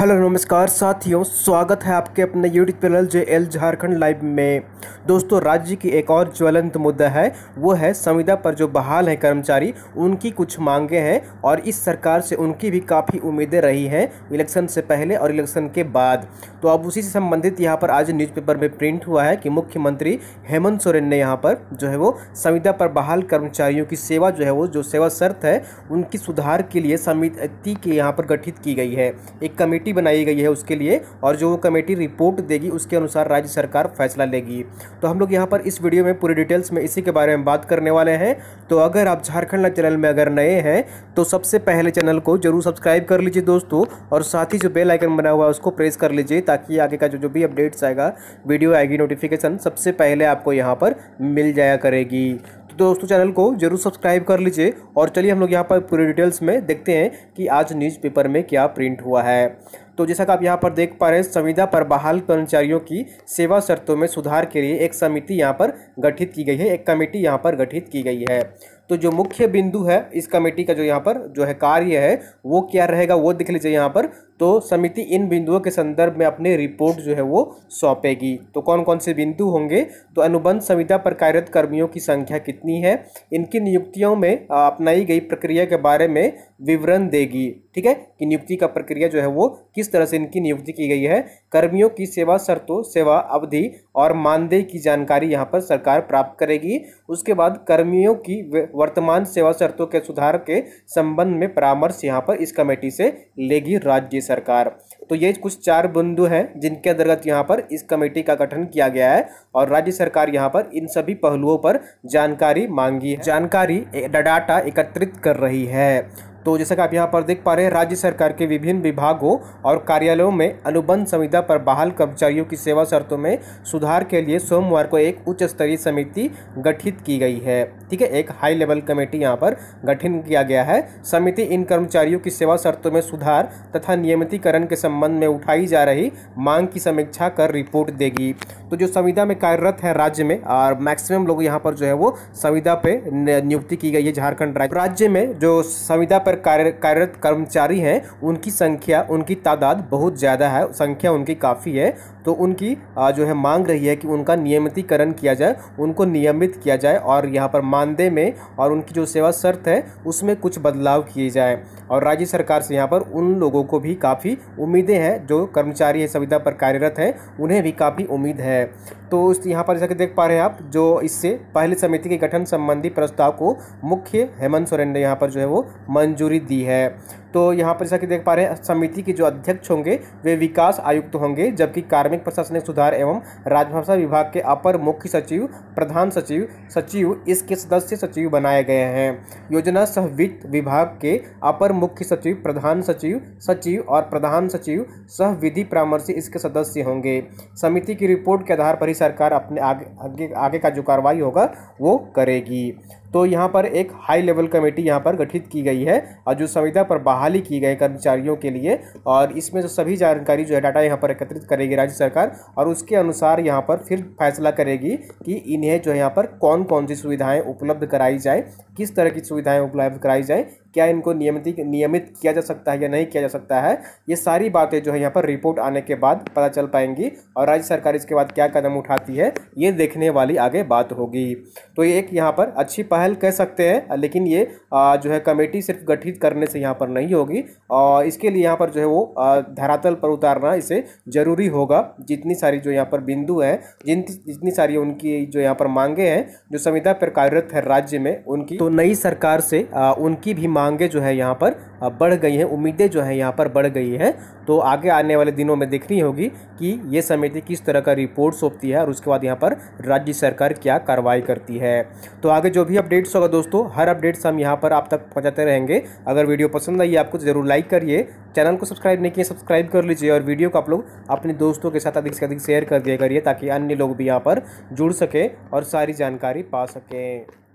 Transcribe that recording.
hello नमस्कार साथियों स्वागत है आपके अपने YouTube channel J L Jharkhand live में दोस्तों राज्य की एक और ज्वलंत मुद्दा है वो है संविदा पर जो बहाल हैं कर्मचारी उनकी कुछ मांगे हैं और इस सरकार से उनकी भी काफ़ी उम्मीदें रही हैं इलेक्शन से पहले और इलेक्शन के बाद तो अब उसी से संबंधित यहाँ पर आज न्यूज़पेपर में प्रिंट हुआ है कि मुख्यमंत्री हेमंत सोरेन ने यहाँ पर जो है वो संविदा पर बहाल कर्मचारियों की सेवा जो है वो जो सेवा शर्त है उनकी सुधार के लिए समिति की यहाँ पर गठित की गई है एक कमेटी कमेटी बनाई गई है उसके लिए और जो वो कमेटी रिपोर्ट देगी उसके अनुसार राज्य सरकार फैसला लेगी तो हम लोग यहाँ पर इस वीडियो में पूरी डिटेल्स में इसी के बारे में बात करने वाले हैं तो अगर आप झारखंड चैनल में अगर नए हैं तो सबसे पहले चैनल को जरूर सब्सक्राइब कर लीजिए दोस्तों और साथ ही जो बेल आइकन बना हुआ है उसको प्रेस कर लीजिए ताकि आगे का जो जो भी अपडेट्स आएगा वीडियो आएगी नोटिफिकेशन सबसे पहले आपको यहाँ पर मिल जाया करेगी तो दोस्तों चैनल को जरूर सब्सक्राइब कर लीजिए और चलिए हम लोग यहाँ पर पूरे डिटेल्स में देखते हैं कि आज न्यूज़पेपर में क्या प्रिंट हुआ है तो जैसा कि आप यहाँ पर देख पा रहे हैं संविदा पर बहाल कर्मचारियों की सेवा शर्तों में सुधार के लिए एक समिति यहाँ पर गठित की गई है एक कमेटी यहाँ पर गठित की गई है तो जो मुख्य बिंदु है इस कमेटी का जो यहाँ पर जो है कार्य है वो क्या रहेगा वो देख लीजिए यहाँ पर तो समिति इन बिंदुओं के संदर्भ में अपनी रिपोर्ट जो है वो सौंपेगी तो कौन कौन से बिंदु होंगे तो अनुबंध संहिता पर कार्यरत कर्मियों की संख्या कितनी है इनकी नियुक्तियों में अपनाई गई प्रक्रिया के बारे में विवरण देगी ठीक है कि नियुक्ति का प्रक्रिया जो है वो किस तरह से इनकी नियुक्ति की गई है कर्मियों की सेवा शर्तों सेवा अवधि और मानदेय की जानकारी यहाँ पर सरकार प्राप्त करेगी उसके बाद कर्मियों की वर्तमान सेवा शर्तों के सुधार के संबंध में परामर्श यहाँ पर इस कमेटी से लेगी राज्य सरकार तो ये कुछ चार बिंदु हैं जिनके अंतर्गत यहाँ पर इस कमेटी का गठन किया गया है और राज्य सरकार यहाँ पर इन सभी पहलुओं पर जानकारी मांगी है जानकारी डाटा एकत्रित कर रही है तो जैसा कि आप यहाँ पर देख पा रहे हैं राज्य सरकार के विभिन्न विभागों और कार्यालयों में अनुबंध संविदा पर बहाल कर्मचारियों की सेवा शर्तों में सुधार के लिए सोमवार को एक उच्च स्तरीय समिति गठित की गई है ठीक है एक हाई लेवल कमेटी यहाँ पर गठित किया गया है समिति इन कर्मचारियों की सेवा शर्तों में सुधार तथा नियमितीकरण के संबंध में उठाई जा रही मांग की समीक्षा कर रिपोर्ट देगी तो जो संविदा में कार्यरत है राज्य में और मैक्सिमम लोग यहाँ पर जो है वो संविदा पे नियुक्ति की गई है झारखंड राज्य में जो संविदा पर पर कार्य कार्यरत कर्मचारी हैं उनकी संख्या उनकी तादाद बहुत ज़्यादा है संख्या उनकी काफ़ी है तो उनकी जो है मांग रही है कि उनका नियमितीकरण किया जाए उनको नियमित किया जाए और यहाँ पर मानदेय में और उनकी जो सेवा शर्त है उसमें कुछ बदलाव किए जाए और राज्य सरकार से यहाँ पर उन लोगों को भी काफ़ी उम्मीदें हैं जो कर्मचारी हैं संविधा पर कार्यरत हैं उन्हें भी काफ़ी उम्मीद है तो इस यहाँ पर जैसा कि देख पा रहे हैं आप जो इससे पहले समिति के गठन संबंधी प्रस्ताव को मुख्य हेमंत सोरेन ने यहाँ पर जो है वो मंजूर मंजूरी दी है तो यहाँ पर जैसा कि देख पा रहे हैं समिति के जो अध्यक्ष होंगे वे विकास आयुक्त होंगे जबकि कार्मिक प्रशासनिक सुधार एवं राजभाषा विभाग के अपर मुख्य सचिव प्रधान सचिव सचिव इसके सदस्य सचिव बनाए गए हैं योजना सह वित्त विभाग के अपर मुख्य सचिव प्रधान सचिव सचिव और प्रधान सचिव सह विधि परामर्श इसके सदस्य होंगे समिति की रिपोर्ट के आधार पर ही सरकार अपने आगे आगे आगे का जो कार्रवाई होगा वो करेगी तो यहाँ पर एक हाई लेवल कमेटी यहाँ पर गठित की गई है और जो संविधा पर बाहर बहाली की गए कर्मचारियों के लिए और इसमें जो सभी जानकारी जो है डाटा यहाँ पर एकत्रित करेगी राज्य सरकार और उसके अनुसार यहाँ पर फिर फैसला करेगी कि इन्हें जो है यहाँ पर कौन कौन सी सुविधाएँ उपलब्ध कराई जाए किस तरह की सुविधाएँ उपलब्ध कराई जाए क्या इनको नियमित नियमित किया जा सकता है या नहीं किया जा सकता है ये सारी बातें जो है यहाँ पर रिपोर्ट आने के बाद पता चल पाएंगी और राज्य सरकार इसके बाद क्या कदम उठाती है ये देखने वाली आगे बात होगी तो ये एक यहाँ पर अच्छी पहल कह सकते हैं लेकिन ये जो है कमेटी सिर्फ गठित करने से यहाँ पर नहीं होगी और इसके लिए यहाँ पर जो है वो धरातल पर उतारना इसे ज़रूरी होगा जितनी सारी जो यहाँ पर बिंदु हैं जिन जितनी सारी उनकी जो यहाँ पर मांगे हैं जो संविधा पर कार्यरत है राज्य में उनकी तो नई सरकार से उनकी भी मांगे जो है यहाँ पर बढ़ गई हैं उम्मीदें जो है यहाँ पर बढ़ गई हैं तो आगे आने वाले दिनों में देखनी होगी कि ये समिति किस तरह का रिपोर्ट सौंपती है और उसके बाद यहाँ पर राज्य सरकार क्या कार्रवाई करती है तो आगे जो भी अपडेट्स होगा दोस्तों हर अपडेट्स हम यहाँ पर आप तक पहुँचाते रहेंगे अगर वीडियो पसंद आई आपको तो ज़रूर लाइक करिए चैनल को सब्सक्राइब नहीं किए सब्सक्राइब कर लीजिए और वीडियो को आप लोग अपने दोस्तों के साथ अधिक से अधिक शेयर कर दिया करिए ताकि अन्य लोग भी यहाँ पर जुड़ सकें और सारी जानकारी पा सकें